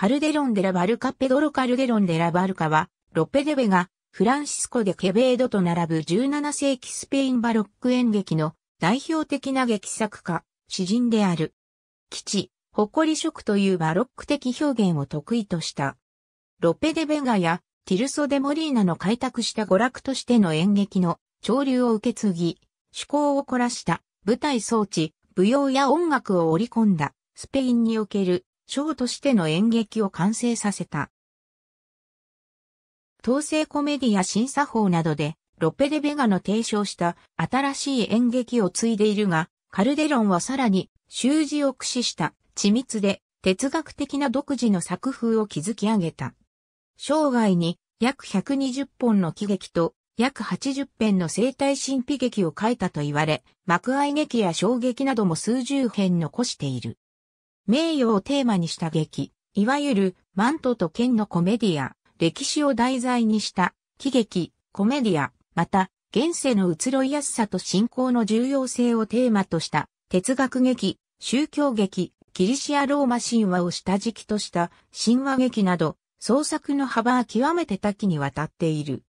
カルデロンデラバルカペドロカルデロンデラバルカは、ロペデベがフランシスコでケベードと並ぶ17世紀スペインバロック演劇の代表的な劇作家、詩人である。基地、誇り色というバロック的表現を得意とした。ロペデベガやティルソ・デ・モリーナの開拓した娯楽としての演劇の潮流を受け継ぎ、趣向を凝らした舞台装置、舞踊や音楽を織り込んだスペインにおける賞としての演劇を完成させた。統制コメディア審査法などで、ロペデベガの提唱した新しい演劇を継いでいるが、カルデロンはさらに、習字を駆使した緻密で哲学的な独自の作風を築き上げた。生涯に約120本の喜劇と約80編の生態神秘劇を書いたと言われ、幕愛劇や衝撃なども数十編残している。名誉をテーマにした劇、いわゆるマントと剣のコメディア、歴史を題材にした喜劇、コメディア、また、現世の移ろいやすさと信仰の重要性をテーマとした哲学劇、宗教劇、ギリシアローマ神話を下敷きとした神話劇など、創作の幅は極めて多岐にわたっている。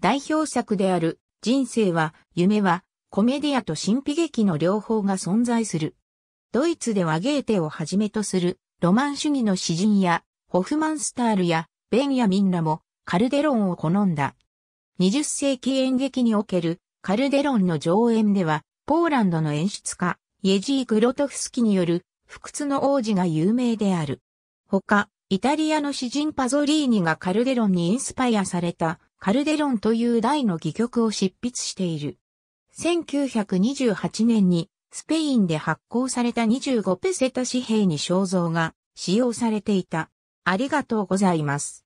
代表作である人生は、夢は、コメディアと神秘劇の両方が存在する。ドイツではゲーテをはじめとするロマン主義の詩人やホフマンスタールやベンヤミンらもカルデロンを好んだ。20世紀演劇におけるカルデロンの上演ではポーランドの演出家イェジー・グロトフスキによる不屈の王子が有名である。他、イタリアの詩人パゾリーニがカルデロンにインスパイアされたカルデロンという大の戯曲を執筆している。1928年にスペインで発行された25ペセタ紙幣に肖像が使用されていた。ありがとうございます。